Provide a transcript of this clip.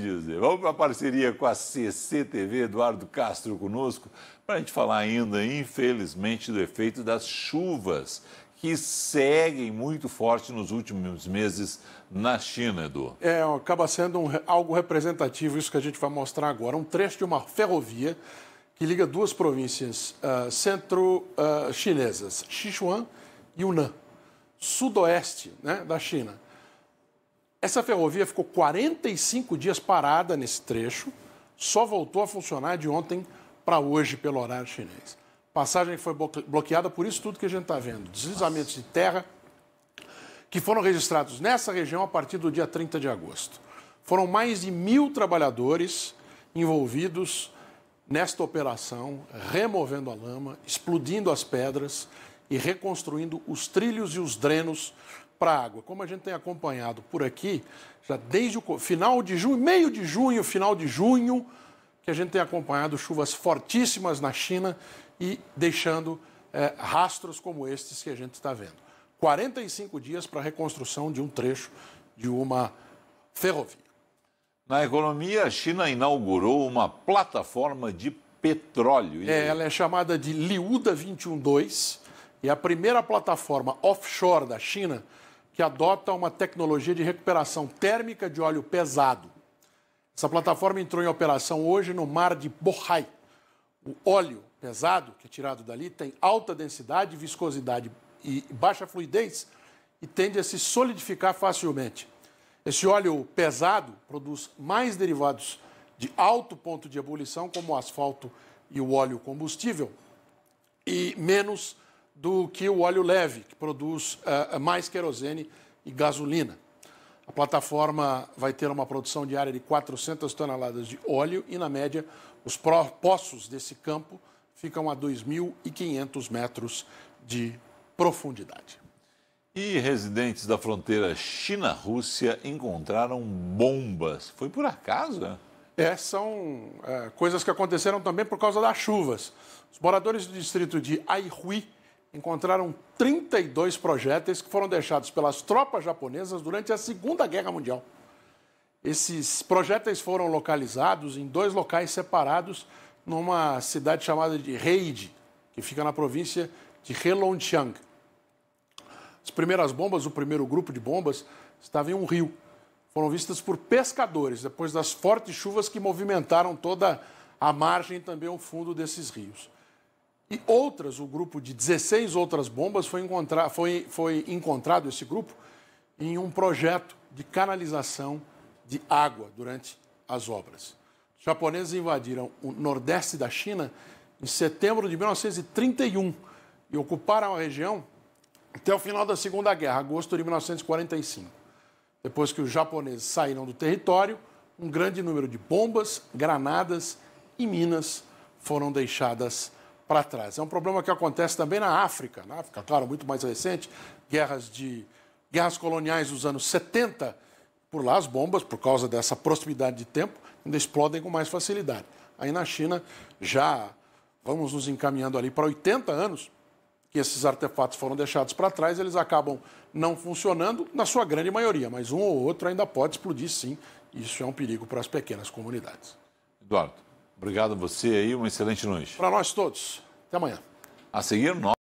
dizer. Vamos para a parceria com a CCTV, Eduardo Castro conosco, para a gente falar ainda, infelizmente, do efeito das chuvas que seguem muito forte nos últimos meses na China, Edu. É, acaba sendo um, algo representativo isso que a gente vai mostrar agora. Um trecho de uma ferrovia que liga duas províncias uh, ah, centro-chinesas, ah, uh, Sichuan e Yunnan, sudoeste né, da China. Essa ferrovia ficou 45 dias parada nesse trecho, só voltou a funcionar de ontem para hoje pelo horário chinês. Passagem foi bloqueada por isso tudo que a gente está vendo: deslizamentos de terra que foram registrados nessa região a partir do dia 30 de agosto. Foram mais de mil trabalhadores envolvidos nesta operação, removendo a lama, explodindo as pedras e reconstruindo os trilhos e os drenos para a água, como a gente tem acompanhado por aqui, já desde o final de junho, meio de junho, final de junho, que a gente tem acompanhado chuvas fortíssimas na China e deixando é, rastros como estes que a gente está vendo. 45 dias para a reconstrução de um trecho de uma ferrovia. Na economia, a China inaugurou uma plataforma de petróleo. É, ela é chamada de Liuda 212 e é a primeira plataforma offshore da China que adota uma tecnologia de recuperação térmica de óleo pesado. Essa plataforma entrou em operação hoje no mar de Bohai. O óleo pesado, que é tirado dali, tem alta densidade, viscosidade e baixa fluidez e tende a se solidificar facilmente. Esse óleo pesado produz mais derivados de alto ponto de ebulição, como o asfalto e o óleo combustível, e menos do que o óleo leve, que produz uh, mais querosene e gasolina. A plataforma vai ter uma produção diária de 400 toneladas de óleo e, na média, os poços desse campo ficam a 2.500 metros de profundidade. E residentes da fronteira China-Rússia encontraram bombas. Foi por acaso? É, são é, coisas que aconteceram também por causa das chuvas. Os moradores do distrito de Aihui, encontraram 32 projéteis que foram deixados pelas tropas japonesas durante a Segunda Guerra Mundial. Esses projéteis foram localizados em dois locais separados numa cidade chamada de Reid, que fica na província de Heilongjiang. As primeiras bombas, o primeiro grupo de bombas, estava em um rio. Foram vistas por pescadores depois das fortes chuvas que movimentaram toda a margem e também o fundo desses rios. E outras, o grupo de 16 outras bombas foi, encontrar, foi, foi encontrado esse grupo em um projeto de canalização de água durante as obras. Os japoneses invadiram o nordeste da China em setembro de 1931 e ocuparam a região até o final da Segunda Guerra, agosto de 1945. Depois que os japoneses saíram do território, um grande número de bombas, granadas e minas foram deixadas para trás. É um problema que acontece também na África, na África, claro, muito mais recente, guerras de guerras coloniais dos anos 70, por lá as bombas, por causa dessa proximidade de tempo, ainda explodem com mais facilidade. Aí na China já vamos nos encaminhando ali para 80 anos que esses artefatos foram deixados para trás, eles acabam não funcionando na sua grande maioria, mas um ou outro ainda pode explodir sim. Isso é um perigo para as pequenas comunidades. Eduardo, Obrigado a você aí, uma excelente noite. Para nós todos. Até amanhã. A seguir, nós.